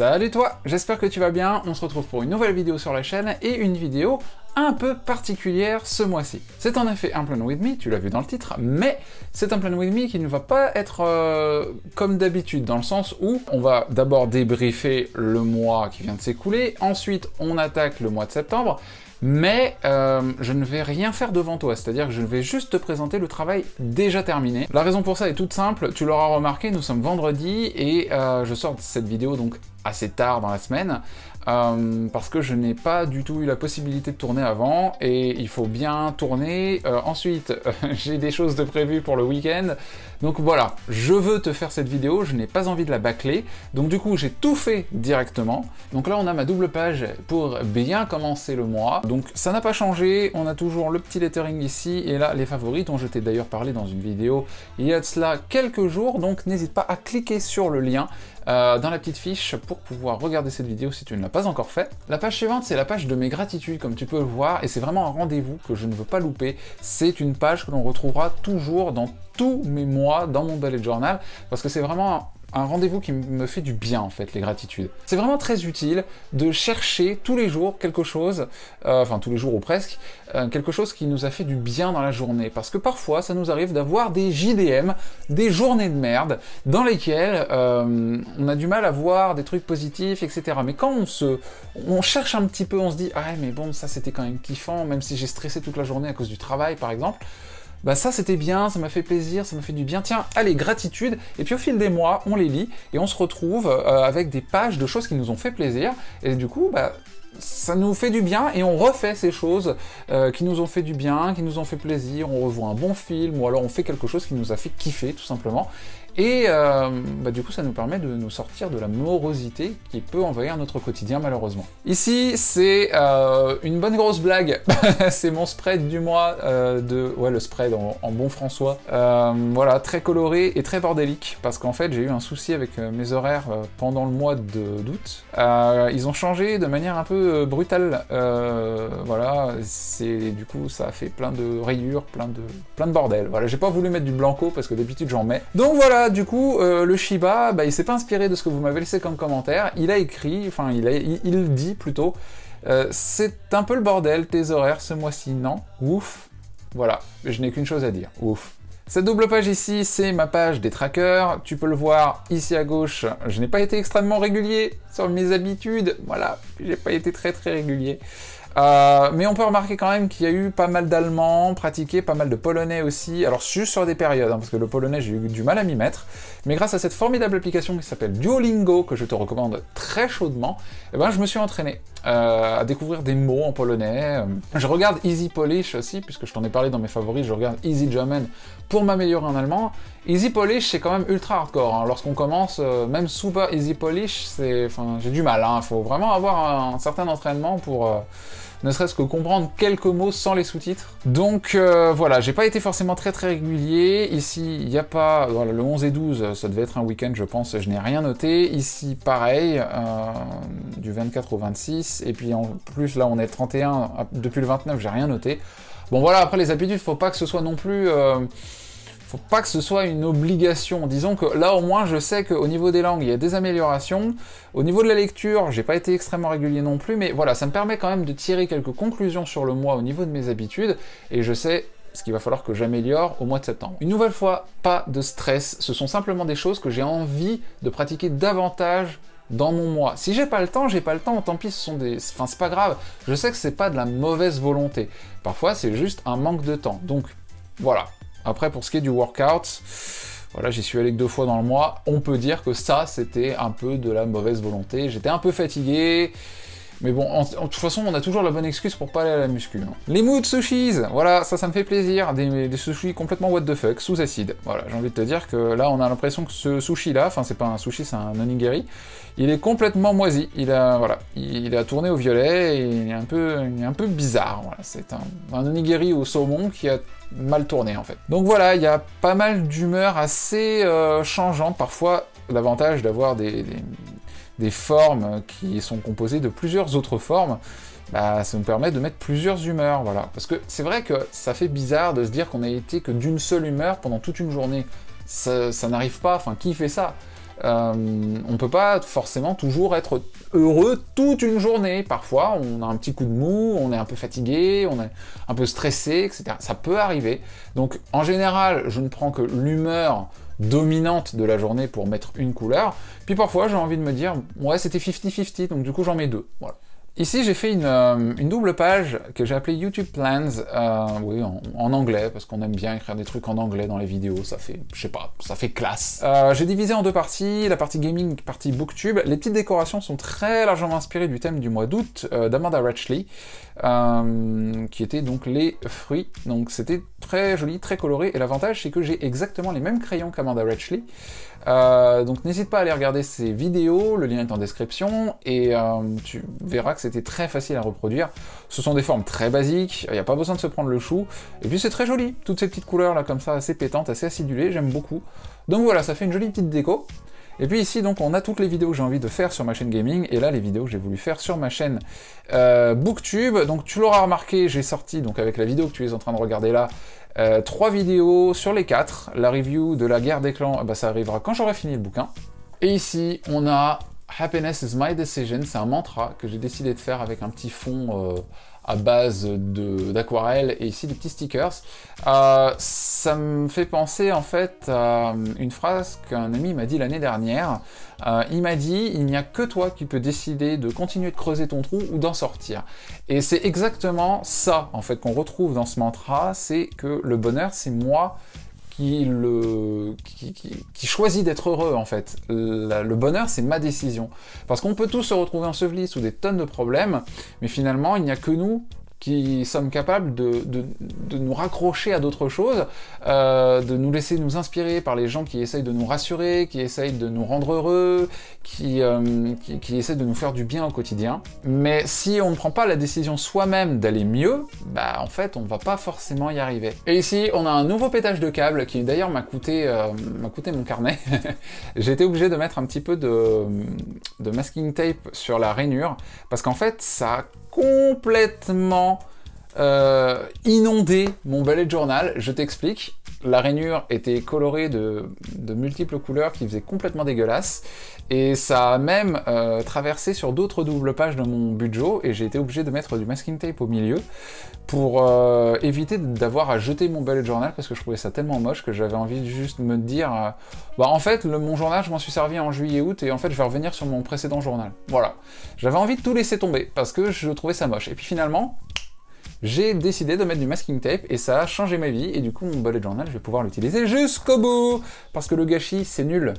Salut toi, j'espère que tu vas bien, on se retrouve pour une nouvelle vidéo sur la chaîne et une vidéo un peu particulière ce mois-ci. C'est en effet un plan with me, tu l'as vu dans le titre, mais c'est un plan with me qui ne va pas être euh, comme d'habitude, dans le sens où on va d'abord débriefer le mois qui vient de s'écouler, ensuite on attaque le mois de septembre, mais euh, je ne vais rien faire devant toi, c'est-à-dire que je vais juste te présenter le travail déjà terminé. La raison pour ça est toute simple, tu l'auras remarqué, nous sommes vendredi et euh, je sors cette vidéo donc assez tard dans la semaine, euh, parce que je n'ai pas du tout eu la possibilité de tourner avant, et il faut bien tourner. Euh, ensuite, j'ai des choses de prévues pour le week-end, donc voilà, je veux te faire cette vidéo, je n'ai pas envie de la bâcler, donc du coup j'ai tout fait directement. Donc là on a ma double page pour bien commencer le mois, donc ça n'a pas changé, on a toujours le petit lettering ici, et là les favoris dont je t'ai d'ailleurs parlé dans une vidéo il y a de cela quelques jours, donc n'hésite pas à cliquer sur le lien euh, dans la petite fiche pour pouvoir regarder cette vidéo si tu ne l'as pas encore fait. La page suivante, c'est la page de mes gratitudes, comme tu peux le voir, et c'est vraiment un rendez-vous que je ne veux pas louper. C'est une page que l'on retrouvera toujours dans tous mes mois dans mon bullet journal, parce que c'est vraiment un rendez-vous qui me fait du bien en fait, les gratitudes. C'est vraiment très utile de chercher tous les jours quelque chose, euh, enfin tous les jours ou presque, euh, quelque chose qui nous a fait du bien dans la journée. Parce que parfois, ça nous arrive d'avoir des JDM, des journées de merde, dans lesquelles euh, on a du mal à voir des trucs positifs, etc. Mais quand on se, on cherche un petit peu, on se dit ah mais bon ça c'était quand même kiffant, même si j'ai stressé toute la journée à cause du travail par exemple bah ça c'était bien, ça m'a fait plaisir, ça m'a fait du bien, tiens, allez, gratitude, et puis au fil des mois, on les lit, et on se retrouve euh, avec des pages de choses qui nous ont fait plaisir, et du coup, bah, ça nous fait du bien et on refait ces choses euh, qui nous ont fait du bien, qui nous ont fait plaisir, on revoit un bon film ou alors on fait quelque chose qui nous a fait kiffer tout simplement et euh, bah, du coup, ça nous permet de nous sortir de la morosité qui peut envahir notre quotidien, malheureusement. Ici, c'est euh, une bonne grosse blague. c'est mon spread du mois euh, de... Ouais, le spread en, bon François. voilà, très coloré et très bordélique. Parce qu'en fait, j'ai eu un souci avec mes horaires pendant le mois d'août. ils ont changé de manière un peu brutale. voilà, c'est... Du coup, ça a fait plein de rayures, plein de, plein de bordel. Voilà, j'ai pas voulu mettre du blanco parce que d'habitude, j'en mets. Donc voilà du coup, euh, le Shiba, bah, il s'est pas inspiré de ce que vous m'avez laissé comme commentaire. Il a écrit, enfin, il, dit plutôt, euh, c'est un peu le bordel tes horaires ce mois-ci, non Ouf. Voilà, je n'ai qu'une chose à dire. Ouf. Cette double page ici, c'est ma page des trackers. Tu peux le voir ici à gauche. Je n'ai pas été extrêmement régulier sur mes habitudes. Voilà, j'ai pas été très très régulier. Euh, mais on peut remarquer quand même qu'il y a eu pas mal d'Allemands pratiqués, pas mal de Polonais aussi. Alors juste sur des périodes, hein, parce que le Polonais j'ai eu du mal à m'y mettre. Mais grâce à cette formidable application qui s'appelle Duolingo, que je te recommande très chaudement, eh ben, je me suis entraîné. Euh, à découvrir des mots en polonais. Je regarde Easy Polish aussi, puisque je t'en ai parlé dans mes favoris, je regarde Easy German pour m'améliorer en allemand. Easy Polish, c'est quand même ultra hardcore. Hein. Lorsqu'on commence, euh, même super Easy Polish, c'est, enfin, j'ai du mal. Il hein. faut vraiment avoir un, certain entraînement pour, euh, ne serait-ce que comprendre quelques mots sans les sous-titres. Donc euh, voilà, j'ai pas été forcément très très régulier. Ici, il n'y a pas... Voilà, le 11 et 12, ça devait être un week-end, je pense, je n'ai rien noté. Ici, pareil, euh, du 24 au 26. Et puis en plus, là, on est 31. Ah, depuis le 29, j'ai rien noté. Bon voilà, après les habitudes, faut pas que ce soit non plus... Euh, faut pas que ce soit une obligation. Disons que là au moins je sais qu'au niveau des langues il y a des améliorations. Au niveau de la lecture, j'ai pas été extrêmement régulier non plus, mais voilà, ça me permet quand même de tirer quelques conclusions sur le mois au niveau de mes habitudes, et je sais ce qu'il va falloir que j'améliore au mois de septembre. Une nouvelle fois, pas de stress, ce sont simplement des choses que j'ai envie de pratiquer davantage dans mon mois. Si j'ai pas le temps, j'ai pas le temps, tant pis, ce sont des... Enfin, c'est pas grave, je sais que c'est pas de la mauvaise volonté. Parfois, c'est juste un manque de temps. Donc, voilà, après, pour ce qui est du workout, voilà, j'y suis allé que deux fois dans le mois. On peut dire que ça, c'était un peu de la mauvaise volonté. J'étais un peu fatigué. Mais bon, en, de toute façon, on a toujours la bonne excuse pour pas aller à la muscu. Hein. les Les mood sushis, voilà, ça, ça me fait plaisir. Des, sushis complètement what the fuck, sous acide. Voilà, j'ai envie de te dire que là, on a l'impression que ce sushi-là, enfin, c'est pas un sushi, c'est un onigiri, il est complètement moisi. Il a, voilà, il, a tourné au violet et il est un peu, un peu bizarre. Voilà, c'est un, onigiri au saumon qui a mal tourné en fait. Donc voilà, il y a pas mal d'humeurs assez euh, changeantes, parfois l'avantage d'avoir des, des formes qui sont composées de plusieurs autres formes, bah, ça nous permet de mettre plusieurs humeurs, voilà. Parce que c'est vrai que ça fait bizarre de se dire qu'on a été que d'une seule humeur pendant toute une journée. Ça, n'arrive pas, enfin, qui fait ça On euh, on peut pas forcément toujours être heureux toute une journée. Parfois, on a un petit coup de mou, on est un peu fatigué, on est un peu stressé, etc. Ça peut arriver. Donc, en général, je ne prends que l'humeur dominante de la journée pour mettre une couleur. Puis parfois, j'ai envie de me dire, ouais, c'était 50-50, donc du coup, j'en mets deux. Voilà. Ici, j'ai fait euh, une, double page que j'ai appelée YouTube Plans, euh, oui, en, anglais, parce qu'on aime bien écrire des trucs en anglais dans les vidéos, ça fait, je sais pas, ça fait classe. Euh, j'ai divisé en deux parties, la partie gaming, partie booktube. Les petites décorations sont très largement inspirées du thème du mois d'août d'Amanda Ratchley, qui était donc les fruits. Donc c'était très joli, très coloré, et l'avantage c'est que j'ai exactement les mêmes crayons qu'Amanda Ratchley. Euh, donc n'hésite pas à aller regarder ces vidéos, le lien est en description, et euh, tu verras que c'était très facile à reproduire. Ce sont des formes très basiques, il n'y a pas besoin de se prendre le chou, et puis c'est très joli, toutes ces petites couleurs là comme ça, assez pétantes, assez acidulées, j'aime beaucoup. Donc voilà, ça fait une jolie petite déco. Et puis ici, donc, on a toutes les vidéos que j'ai envie de faire sur ma chaîne gaming, et là, les vidéos que j'ai voulu faire sur ma chaîne euh, Booktube. Donc, tu l'auras remarqué, j'ai sorti, donc, avec la vidéo que tu es en train de regarder là, euh, trois vidéos sur les quatre. La review de la guerre des clans, bah, ça arrivera quand j'aurai fini le bouquin. Et ici, on a Happiness is my decision, c'est un mantra que j'ai décidé de faire avec un petit fond... Euh, à base d'aquarelles et ici des petits stickers. Euh, ça me fait penser en fait à euh, une phrase qu'un ami m'a dit l'année dernière. Euh, il m'a dit il n'y a que toi qui peux décider de continuer de creuser ton trou ou d'en sortir. Et c'est exactement ça en fait qu'on retrouve dans ce mantra, c'est que le bonheur c'est moi qui, qui, choisit d'être heureux en fait. le bonheur, c'est ma décision. Parce qu'on peut tous se retrouver ensevelis sous des tonnes de problèmes, mais finalement, il n'y a que nous qui sommes capables de, de, de nous raccrocher à d'autres choses, euh, de nous laisser nous inspirer par les gens qui essayent de nous rassurer, qui essayent de nous rendre heureux, qui, euh, qui, qui essayent de nous faire du bien au quotidien. Mais si on ne prend pas la décision soi-même d'aller mieux, bah en fait on va pas forcément y arriver. Et ici on a un nouveau pétage de câble qui d'ailleurs m'a coûté, euh, m'a coûté mon carnet. J'ai été obligé de mettre un petit peu de, de masking tape sur la rainure parce qu'en fait ça complètement euh, inondé mon de journal. Je t'explique la rainure était colorée de, multiples couleurs qui faisait complètement dégueulasse. Et ça a même euh, traversé sur d'autres doubles pages de mon budget et j'ai été obligé de mettre du masking tape au milieu pour euh, éviter d'avoir à jeter mon bullet journal parce que je trouvais ça tellement moche que j'avais envie de juste me dire euh, bah en fait le, mon journal je m'en suis servi en juillet août et en fait je vais revenir sur mon précédent journal. Voilà. J'avais envie de tout laisser tomber parce que je trouvais ça moche. Et puis finalement, j'ai décidé de mettre du masking tape et ça a changé ma vie et du coup mon bullet journal je vais pouvoir l'utiliser jusqu'au bout parce que le gâchis c'est nul.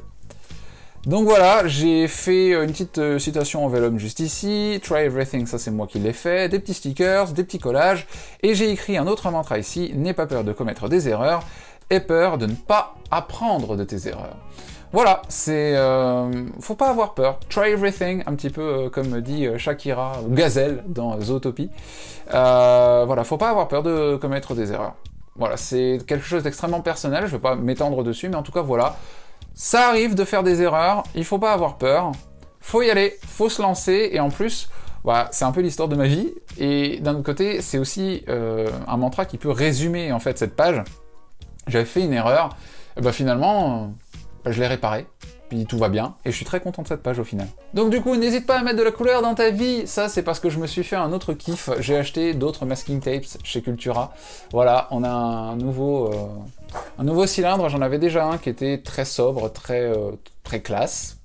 Donc voilà, j'ai fait euh, une petite euh, citation en vellum juste ici, try everything, ça c'est moi qui l'ai fait, des petits stickers, des petits collages, et j'ai écrit un autre mantra ici, n'aie pas peur de commettre des erreurs, et peur de ne pas apprendre de tes erreurs. Voilà, c'est... Euh, faut pas avoir peur. Try everything, un petit peu comme euh, comme dit euh, Shakira ou Gazelle dans Zootopie. voilà, faut pas avoir peur de commettre des erreurs. Voilà, c'est quelque chose d'extrêmement personnel, je vais pas m'étendre dessus, mais en tout cas, voilà. Ça arrive de faire des erreurs, il faut pas avoir peur. Faut y aller, faut se lancer, et en plus... Voilà, bah, c'est un peu l'histoire de ma vie, et d'un côté, c'est aussi un mantra qui peut résumer en fait cette page. J'avais fait une erreur, et ben finalement, je l'ai réparé, puis tout va bien, et je suis très content de cette page au final. Donc du coup, n'hésite pas à mettre de la couleur dans ta vie, ça c'est parce que je me suis fait un autre kiff, j'ai acheté d'autres masking tapes chez Cultura. Voilà, on a un nouveau, euh, un nouveau cylindre, j'en avais déjà un qui était très sobre, très, euh, très classe,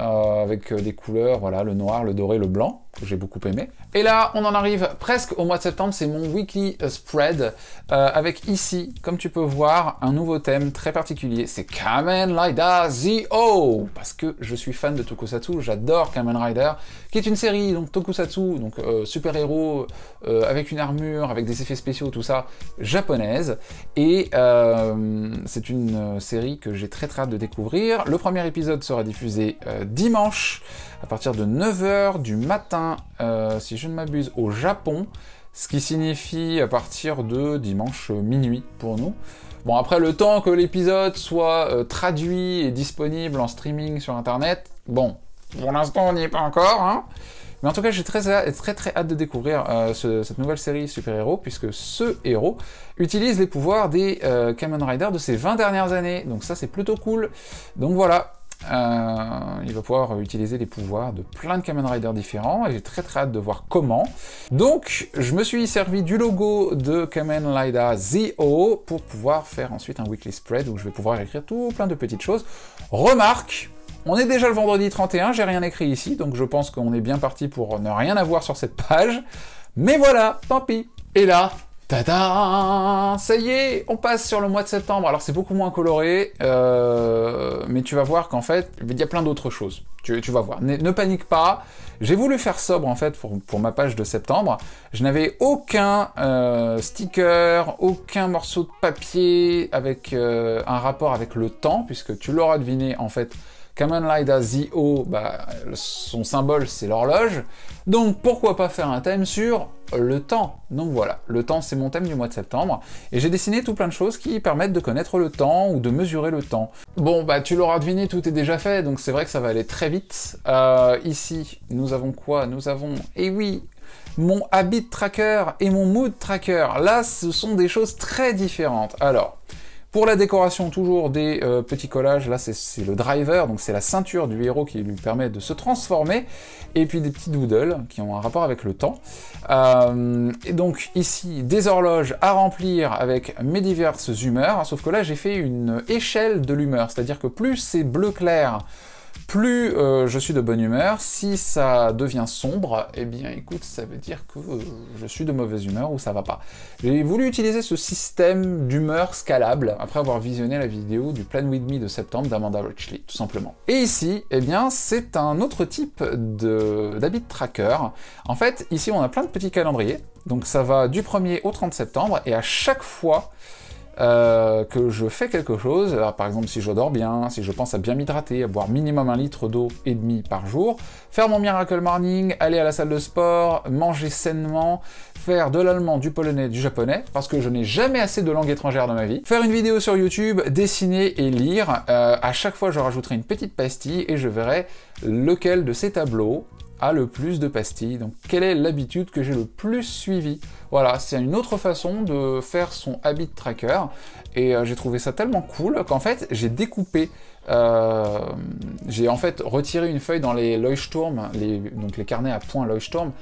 euh, avec des couleurs, voilà, le noir, le doré, le blanc j'ai beaucoup aimé. Et là, on en arrive presque au mois de septembre, c'est mon weekly euh, spread, euh, avec ici, comme tu peux voir, un nouveau thème très particulier, c'est Kamen Rider ZO Parce que je suis fan de Tokusatsu, j'adore Kamen Rider, qui est une série, donc Tokusatsu, donc euh, super-héros, avec une armure, avec des effets spéciaux, tout ça, japonaise, et c'est une série que j'ai très très hâte de découvrir. Le premier épisode sera diffusé dimanche, à partir de 9h du matin, euh, si je ne m'abuse, au Japon, ce qui signifie à partir de dimanche euh, minuit pour nous. Bon, après le temps que l'épisode soit euh, traduit et disponible en streaming sur Internet, bon, pour l'instant on n'y est pas encore, hein. Mais en tout cas, j'ai très, très très hâte de découvrir cette nouvelle série super-héros, puisque ce héros utilise les pouvoirs des Kamen Rider de ces 20 dernières années. Donc ça, c'est plutôt cool. Donc voilà, euh, il va pouvoir utiliser les pouvoirs de plein de Kamen Rider différents et j'ai très très hâte de voir comment. Donc je me suis servi du logo de Kamen Rider ZO pour pouvoir faire ensuite un weekly spread où je vais pouvoir écrire tout plein de petites choses. Remarque, on est déjà le vendredi 31, j'ai rien écrit ici, donc je pense qu'on est bien parti pour ne rien avoir sur cette page. Mais voilà, tant pis. Et là, Tada Ça y est, on passe sur le mois de septembre. Alors c'est beaucoup moins coloré, euh, mais tu vas voir qu'en fait, il y a plein d'autres choses. Tu, vas voir. Ne, panique pas. J'ai voulu faire sobre en fait pour, pour ma page de septembre. Je n'avais aucun euh, sticker, aucun morceau de papier avec euh, un rapport avec le temps, puisque tu l'auras deviné en fait Kamen Rider Zio, bah, son symbole c'est l'horloge. Donc pourquoi pas faire un thème sur le temps Donc voilà, le temps c'est mon thème du mois de septembre. Et j'ai dessiné tout plein de choses qui permettent de connaître le temps ou de mesurer le temps. Bon bah tu l'auras deviné, tout est déjà fait, donc c'est vrai que ça va aller très vite. Euh, ici, nous avons quoi Nous avons... Eh oui, mon habit tracker et mon mood tracker. Là, ce sont des choses très différentes. Alors, pour la décoration, toujours des euh, petits collages. Là, c'est le driver, donc c'est la ceinture du héros qui lui permet de se transformer. Et puis des petits doodles qui ont un rapport avec le temps. Euh, et donc ici, des horloges à remplir avec mes diverses humeurs. Sauf que là, j'ai fait une échelle de l'humeur. C'est-à-dire que plus c'est bleu clair, plus euh, je suis de bonne humeur, si ça devient sombre, eh bien écoute, ça veut dire que euh, je suis de mauvaise humeur ou ça va pas. J'ai voulu utiliser ce système d'humeur scalable après avoir visionné la vidéo du Plan With Me de septembre d'Amanda Rochley, tout simplement. Et ici, eh bien, c'est un autre type d'habit tracker. En fait, ici, on a plein de petits calendriers. Donc ça va du 1er au 30 septembre et à chaque fois, euh, que je fais quelque chose, par exemple si je dors bien, si je pense à bien m'hydrater, à boire minimum un litre d'eau et demi par jour, faire mon miracle morning, aller à la salle de sport, manger sainement, faire de l'allemand, du polonais, du japonais, parce que je n'ai jamais assez de langues étrangères dans ma vie, faire une vidéo sur YouTube, dessiner et lire, euh, à chaque fois je rajouterai une petite pastille et je verrai lequel de ces tableaux a le plus de pastilles. Donc quelle est l'habitude que j'ai le plus suivi Voilà, c'est une autre façon de faire son habit tracker. Et euh, j'ai trouvé ça tellement cool qu'en fait j'ai découpé, euh, j'ai en fait retiré une feuille dans les Leuchtturm, les, donc les carnets à points Leuchtturm.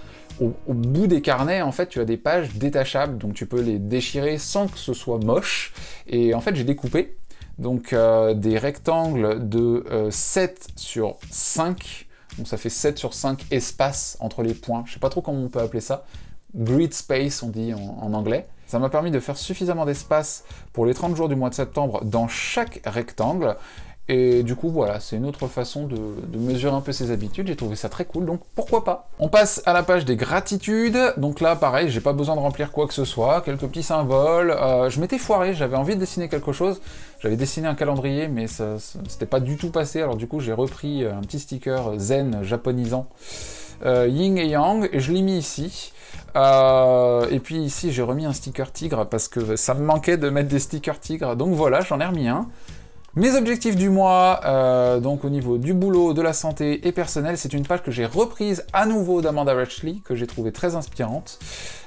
Au, bout des carnets, en fait, tu as des pages détachables, donc tu peux les déchirer sans que ce soit moche. Et en fait, j'ai découpé donc euh, des rectangles de 7 sur 5 donc ça fait 7 sur 5 espaces entre les points. Je sais pas trop comment on peut appeler ça. Grid space, on dit en, en anglais. Ça m'a permis de faire suffisamment d'espace pour les 30 jours du mois de septembre dans chaque rectangle et du coup, voilà, c'est une autre façon de, mesurer un peu ses habitudes. J'ai trouvé ça très cool, donc pourquoi pas On passe à la page des gratitudes. Donc là, pareil, j'ai pas besoin de remplir quoi que ce soit. Quelques petits symboles. Euh, je m'étais foiré, j'avais envie de dessiner quelque chose. J'avais dessiné un calendrier, mais ça, ça c'était pas du tout passé. Alors du coup, j'ai repris euh, un petit sticker zen japonisant. Euh, yin et Yang, et je l'ai mis ici. Euh, et puis ici, j'ai remis un sticker tigre parce que ça me manquait de mettre des stickers tigres. Donc voilà, j'en ai remis un. Mes objectifs du mois, euh, donc au niveau du boulot, de la santé et personnel, c'est une page que j'ai reprise à nouveau d'Amanda Ratchley, que j'ai trouvée très inspirante.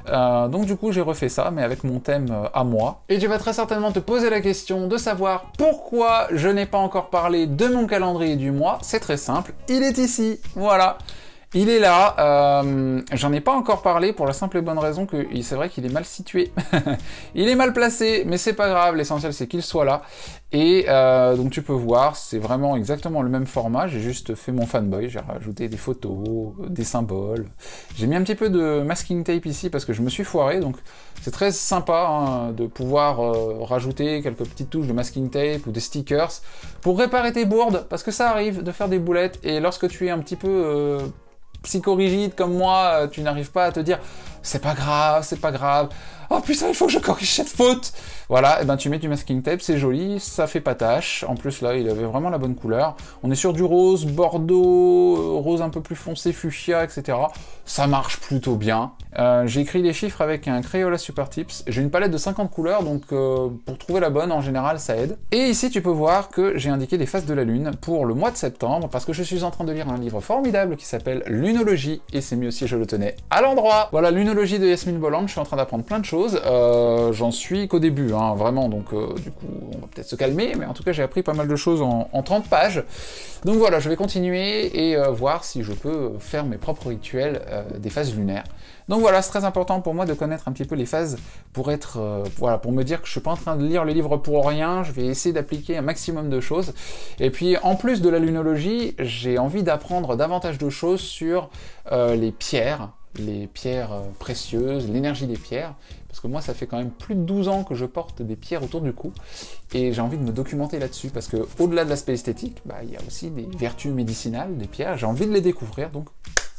Euh, donc du coup, j'ai refait ça, mais avec mon thème euh, à moi. Et tu vas très certainement te poser la question de savoir pourquoi je n'ai pas encore parlé de mon calendrier du mois. C'est très simple, il est ici, voilà. Il est là, euh, j'en ai pas encore parlé pour la simple et bonne raison que c'est vrai qu'il est mal situé. il est mal placé, mais c'est pas grave, l'essentiel c'est qu'il soit là. Et euh, donc tu peux voir, c'est vraiment exactement le même format. J'ai juste fait mon fanboy, j'ai rajouté des photos, euh, des symboles. J'ai mis un petit peu de masking tape ici parce que je me suis foiré. Donc c'est très sympa hein, de pouvoir euh, rajouter quelques petites touches de masking tape ou des stickers pour réparer tes bourdes parce que ça arrive de faire des boulettes. Et lorsque tu es un petit peu psychorigide comme moi, tu n'arrives pas à te dire c'est pas grave, c'est pas grave oh putain, il faut que je corrige cette faute. Voilà, et ben tu mets du masking tape, c'est joli, ça fait pas En plus là, il avait vraiment la bonne couleur. On est sur du rose, bordeaux, euh, rose un peu plus foncé, fuchsia, etc. Ça marche plutôt bien. Euh, j'ai écrit les chiffres avec un Crayola Super Tips. J'ai une palette de 50 couleurs, donc euh, pour trouver la bonne, en général, ça aide. Et ici, tu peux voir que j'ai indiqué les phases de la Lune pour le mois de septembre, parce que je suis en train de lire un livre formidable qui s'appelle Lunologie, et c'est mieux si je le tenais à l'endroit. Voilà, Lunologie de Yasmine Bolland, je suis en train d'apprendre plein de choses euh, j'en suis qu'au début, hein, vraiment, donc euh, du coup, on va peut-être se calmer, mais en tout cas, j'ai appris pas mal de choses en, 30 pages. Donc voilà, je vais continuer et euh, voir si je peux faire mes propres rituels des phases lunaires. Donc voilà, c'est très important pour moi de connaître un petit peu les phases pour être, voilà, pour me dire que je suis pas en train de lire le livre pour rien. Je vais essayer d'appliquer un maximum de choses. Et puis, en plus de la lunologie, j'ai envie d'apprendre davantage de choses sur les pierres les pierres précieuses, l'énergie des pierres, parce que moi ça fait quand même plus de 12 ans que je porte des pierres autour du cou et j'ai envie de me documenter là-dessus parce que au-delà de l'aspect esthétique, bah, il y a aussi des vertus médicinales des pierres, j'ai envie de les découvrir donc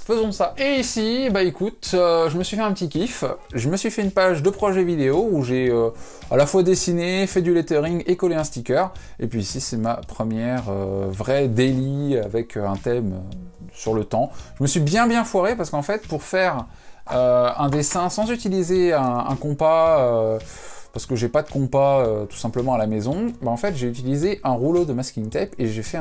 faisons ça. Et ici, bah écoute, euh, je me suis fait un petit kiff, je me suis fait une page de projet vidéo où j'ai euh, à la fois dessiné, fait du lettering et collé un sticker. Et puis ici, c'est ma première euh, vraie daily avec un thème sur le temps. Je me suis bien bien foiré parce qu'en fait, pour faire euh, un dessin sans utiliser un, compas euh, parce que j'ai pas de compas euh, tout simplement à la maison, bah, en fait j'ai utilisé un rouleau de masking tape et j'ai fait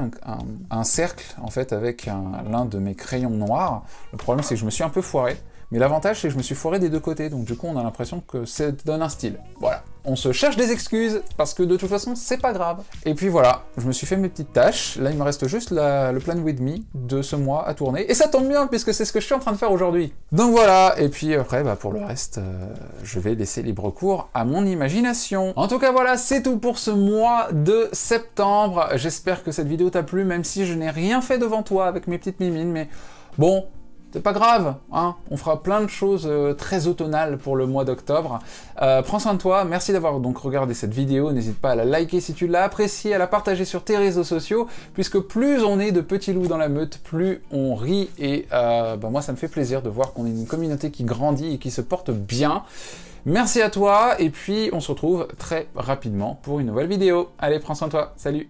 un, cercle en fait avec l'un de mes crayons noirs. Le problème c'est que je me suis un peu foiré, mais l'avantage c'est que je me suis foiré des deux côtés, donc du coup on a l'impression que ça donne un style. Voilà on se cherche des excuses, parce que de toute façon, c'est pas grave. Et puis voilà, je me suis fait mes petites tâches, là il me reste juste le plan with me de ce mois à tourner, et ça tombe bien, puisque c'est ce que je suis en train de faire aujourd'hui. Donc voilà, et puis après, bah, pour le reste, euh, je vais laisser libre cours à mon imagination. En tout cas voilà, c'est tout pour ce mois de septembre, j'espère que cette vidéo t'a plu, même si je n'ai rien fait devant toi avec mes petites mimines, mais bon, c'est pas grave, hein. on fera plein de choses euh, très automnales pour le mois d'octobre. Euh, prends soin de toi, merci d'avoir donc regardé cette vidéo, n'hésite pas à la liker si tu l'as appréciée, à la partager sur tes réseaux sociaux, puisque plus on est de petits loups dans la meute, plus on rit, et euh, bah, moi ça me fait plaisir de voir qu'on est une communauté qui grandit et qui se porte bien. Merci à toi, et puis on se retrouve très rapidement pour une nouvelle vidéo. Allez, prends soin de toi, salut